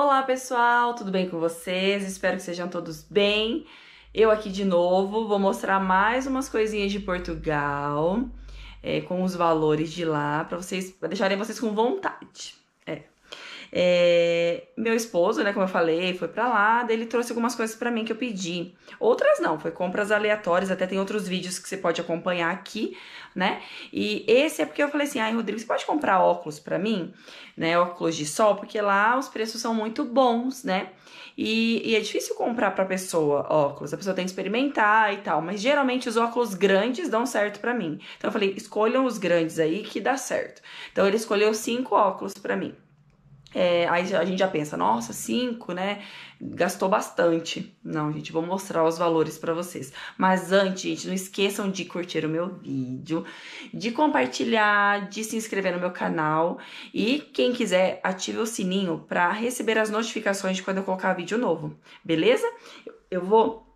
Olá pessoal, tudo bem com vocês? Espero que sejam todos bem. Eu aqui de novo vou mostrar mais umas coisinhas de Portugal é, com os valores de lá para vocês pra deixarem vocês com vontade. É, meu esposo, né, como eu falei, foi para lá, ele trouxe algumas coisas para mim que eu pedi. Outras não, foi compras aleatórias, até tem outros vídeos que você pode acompanhar aqui, né? E esse é porque eu falei assim: "Ai, Rodrigo, você pode comprar óculos para mim, né? Óculos de sol, porque lá os preços são muito bons, né? E, e é difícil comprar para pessoa óculos, a pessoa tem que experimentar e tal, mas geralmente os óculos grandes dão certo para mim. Então eu falei: "Escolham os grandes aí que dá certo". Então ele escolheu cinco óculos para mim. É, aí a gente já pensa, nossa, 5, né? Gastou bastante. Não, gente, vou mostrar os valores para vocês. Mas antes, gente, não esqueçam de curtir o meu vídeo, de compartilhar, de se inscrever no meu canal. E quem quiser, ative o sininho para receber as notificações de quando eu colocar vídeo novo, beleza? Eu vou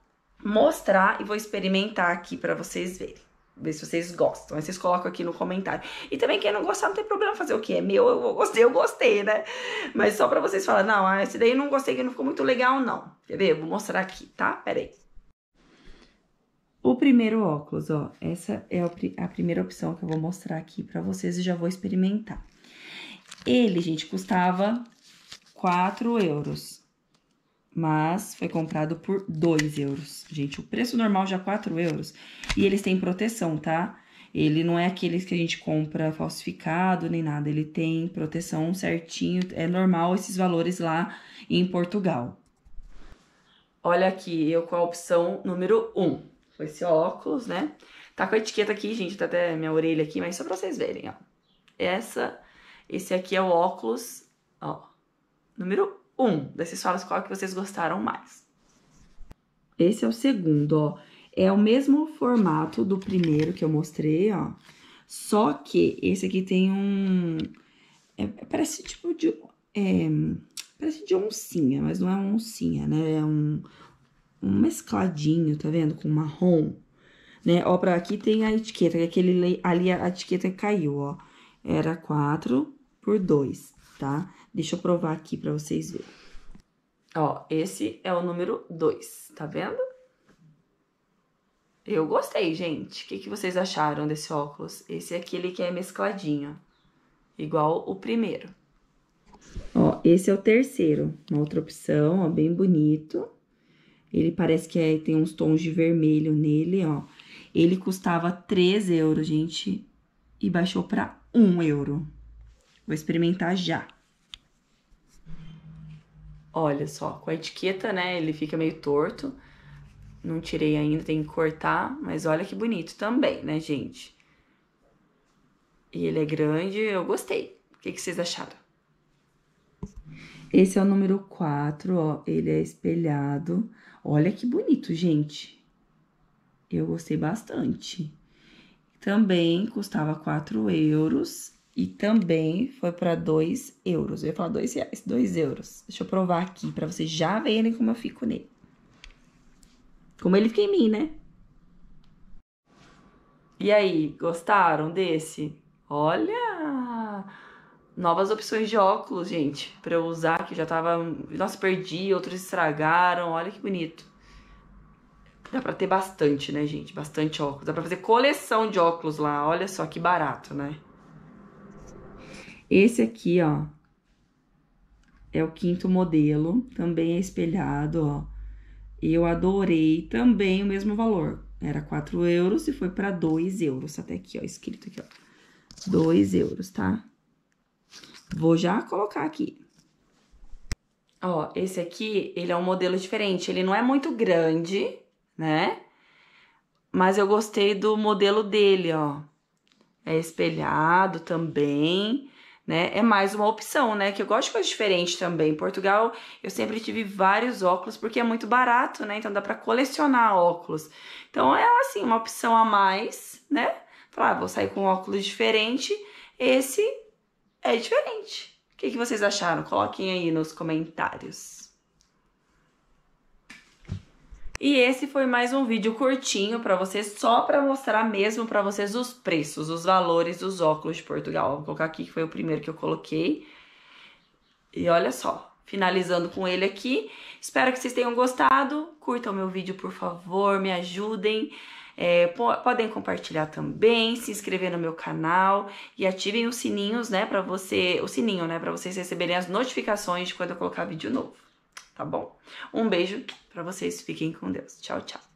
mostrar e vou experimentar aqui para vocês verem ver se vocês gostam. Aí vocês colocam aqui no comentário. E também quem não gostar não tem problema fazer o que é meu, eu gostei, eu gostei, né? Mas só pra vocês falarem, não, ah, esse daí não gostei, que não ficou muito legal, não. Quer ver? Eu vou mostrar aqui, tá? Pera aí. O primeiro óculos, ó, essa é a primeira opção que eu vou mostrar aqui pra vocês e já vou experimentar. Ele, gente, custava 4 euros mas foi comprado por 2 euros. Gente, o preço normal já é 4 euros. E eles têm proteção, tá? Ele não é aqueles que a gente compra falsificado nem nada. Ele tem proteção certinho. É normal esses valores lá em Portugal. Olha aqui, eu com a opção número 1. Um. Foi esse óculos, né? Tá com a etiqueta aqui, gente. Tá até minha orelha aqui, mas só pra vocês verem, ó. Essa, esse aqui é o óculos, ó. Número um, desses vocês qual é que vocês gostaram mais. Esse é o segundo, ó. É o mesmo formato do primeiro que eu mostrei, ó. Só que esse aqui tem um... É, é, parece tipo de... É, parece de oncinha, mas não é uma oncinha, né? É um, um mescladinho, tá vendo? Com marrom, né? Ó, pra aqui tem a etiqueta, que é aquele ali a etiqueta caiu, ó. Era 4 por 2, tá? Deixa eu provar aqui para vocês verem. Ó, esse é o número 2, tá vendo? Eu gostei, gente. O que, que vocês acharam desse óculos? Esse é aquele que é mescladinho, igual o primeiro. Ó, esse é o terceiro, uma outra opção, ó, bem bonito. Ele parece que é, tem uns tons de vermelho nele, ó. Ele custava 3 euros, gente, e baixou para 1 euro. Vou experimentar já. Olha só, com a etiqueta, né, ele fica meio torto. Não tirei ainda, tem que cortar, mas olha que bonito também, né, gente? E ele é grande, eu gostei. O que, que vocês acharam? Esse é o número 4, ó, ele é espelhado. Olha que bonito, gente. Eu gostei bastante. Também custava 4 euros e também foi para 2 euros. Eu ia falar 2 reais, 2 euros. Deixa eu provar aqui para vocês já verem como eu fico nele. Como ele fica em mim, né? E aí, gostaram desse? Olha! Novas opções de óculos, gente, para eu usar, que eu já tava. Nossa, perdi, outros estragaram. Olha que bonito. Dá pra ter bastante, né, gente? Bastante óculos. Dá pra fazer coleção de óculos lá. Olha só que barato, né? Esse aqui, ó, é o quinto modelo, também é espelhado, ó. Eu adorei também o mesmo valor. Era 4 euros e foi para 2 euros. Tá até aqui, ó, escrito aqui, ó. 2 euros, tá? Vou já colocar aqui. Ó, esse aqui, ele é um modelo diferente. Ele não é muito grande, né? Mas eu gostei do modelo dele, ó. É espelhado também né? É mais uma opção, né? Que eu gosto de coisa diferente também. Em Portugal, eu sempre tive vários óculos porque é muito barato, né? Então dá para colecionar óculos. Então é assim, uma opção a mais, né? Falar, ah, vou sair com um óculos diferente. Esse é diferente. O que, que vocês acharam? Coloquem aí nos comentários. E esse foi mais um vídeo curtinho para vocês, só para mostrar mesmo para vocês os preços, os valores dos óculos de Portugal. Vou colocar aqui que foi o primeiro que eu coloquei. E olha só, finalizando com ele aqui. Espero que vocês tenham gostado. Curtam meu vídeo, por favor, me ajudem. É, podem compartilhar também, se inscrever no meu canal e ativem os sininhos, né, para você, o sininho, né, para vocês receberem as notificações de quando eu colocar vídeo novo tá bom? Um beijo para vocês, fiquem com Deus. Tchau, tchau.